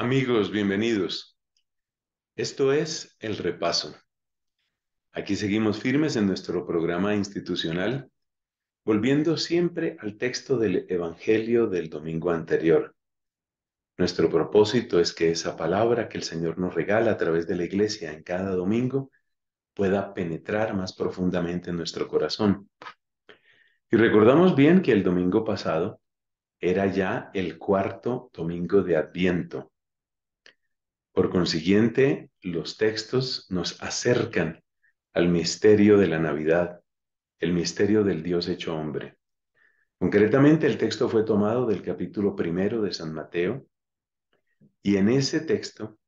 Amigos, bienvenidos. Esto es El Repaso. Aquí seguimos firmes en nuestro programa institucional, volviendo siempre al texto del Evangelio del domingo anterior. Nuestro propósito es que esa palabra que el Señor nos regala a través de la iglesia en cada domingo pueda penetrar más profundamente en nuestro corazón. Y recordamos bien que el domingo pasado era ya el cuarto domingo de Adviento por consiguiente, los textos nos acercan al misterio de la Navidad, el misterio del Dios hecho hombre. Concretamente, el texto fue tomado del capítulo primero de San Mateo y en ese texto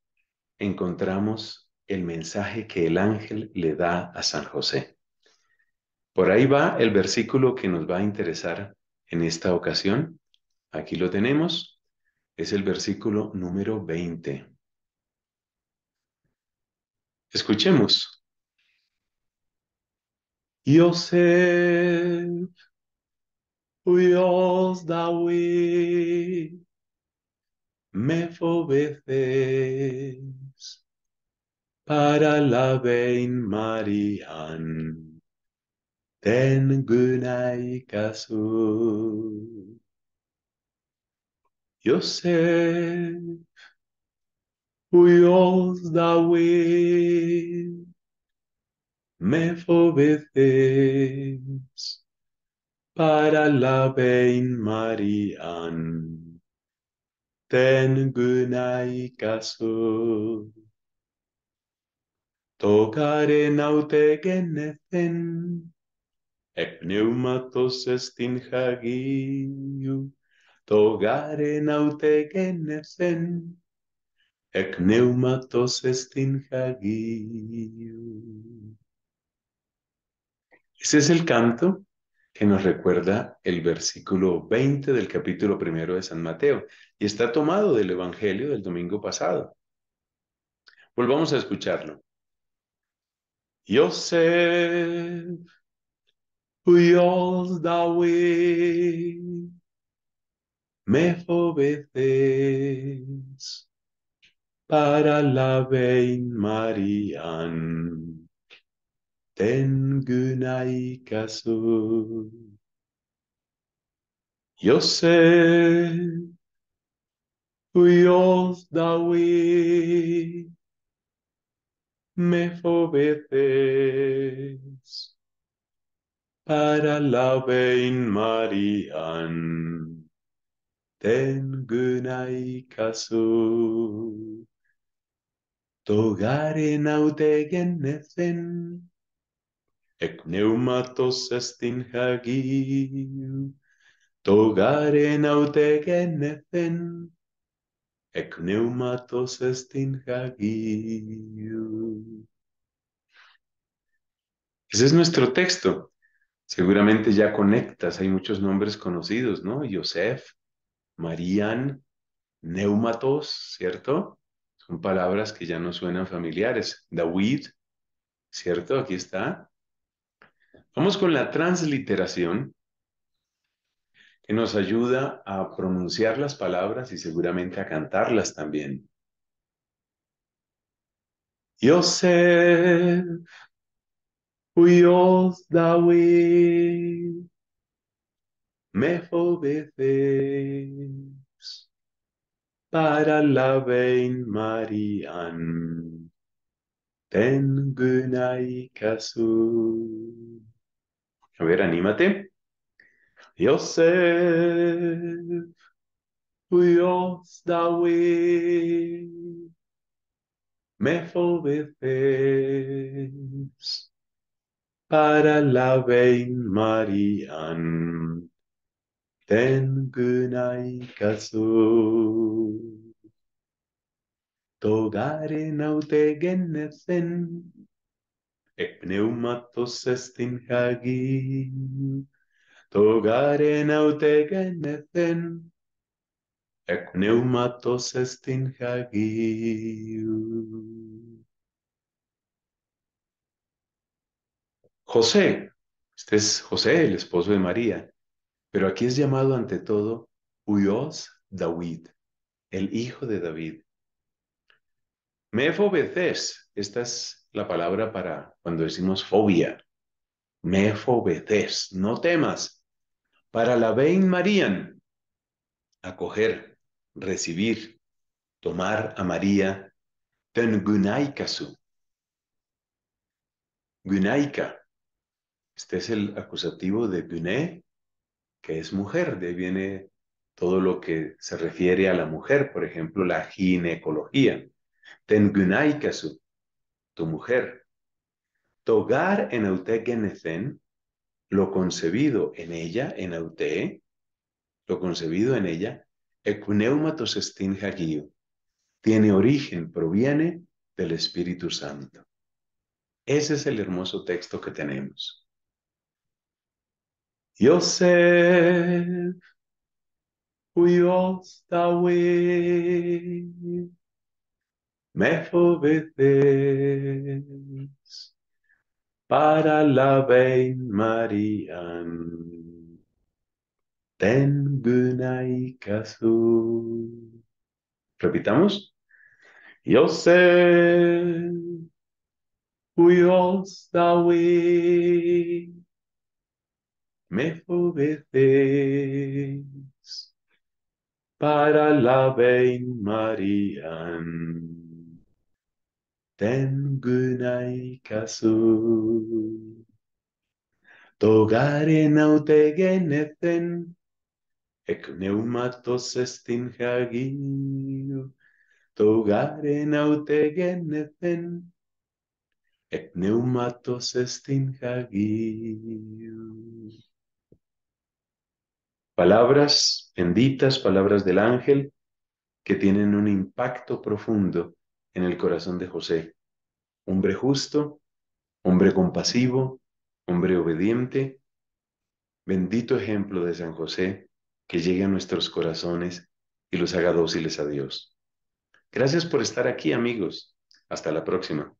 encontramos el mensaje que el ángel le da a San José. Por ahí va el versículo que nos va a interesar en esta ocasión. Aquí lo tenemos. Es el versículo número 20. Escuchemos. Yosef, Dios David, me veces para la vein Marian, ten gunai kasu. Yosef, που ιός δαουή με φοβεθείς παραλαβέιν Μαρίαν τεν γυναίκα το καρέ να ούτε γενεθέν εκ πνεύματος εστίν το γάρε να ούτε Ec Ese es el canto que nos recuerda el versículo 20 del capítulo primero de San Mateo y está tomado del Evangelio del domingo pasado. Volvamos a escucharlo. Yosef, Dios me para la Vein Marian. Ten Gunai yo yos da we, me fobetes. para la Vein Marian. Ten Gunai casu. Togaren en ezen, ek Togaren Ese es nuestro texto. Seguramente ya conectas, hay muchos nombres conocidos, ¿no? Josef, Marian Neumatos, ¿cierto? Son palabras que ya nos suenan familiares. David, ¿cierto? Aquí está. Vamos con la transliteración, que nos ayuda a pronunciar las palabras y seguramente a cantarlas también. Yosef, Uyos David, para la Vein Marian. Ten Gunai Kasu. A ver, anímate. Yosef, Dios David, me para la Vein Marian ten kasu. Togare naute genethen, e pneumatos estin hagi. Togare naute e e pneumatos estin hagi. José, este es José, el esposo de María pero aquí es llamado ante todo Uyos David, el hijo de David. Mefobeces, esta es la palabra para cuando decimos fobia. Mefobeces, no temas. Para la Vein Marían, acoger, recibir, tomar a María, ten gunaikasu. Gunaika, este es el acusativo de guné, que es mujer, de viene todo lo que se refiere a la mujer, por ejemplo, la ginecología. Tengunaikasu, tu mujer. Togar en genethen, lo concebido en ella, en aute, lo concebido en ella, estin hagio, tiene origen, proviene del Espíritu Santo. Ese es el hermoso texto que tenemos. Yosef, cuyo Yahweh me obedeces para la Vein Marian. Ten Gunai Kazu. Repitamos. Yosef, cuyo Yahweh me Para la Vein Marian, ten gunai kasu. Togaren geneten, ek neumatos estin hagiu. Togaren geneten, ek neumatos estin hagiu. Palabras benditas, palabras del ángel, que tienen un impacto profundo en el corazón de José. Hombre justo, hombre compasivo, hombre obediente. Bendito ejemplo de San José que llegue a nuestros corazones y los haga dóciles a Dios. Gracias por estar aquí, amigos. Hasta la próxima.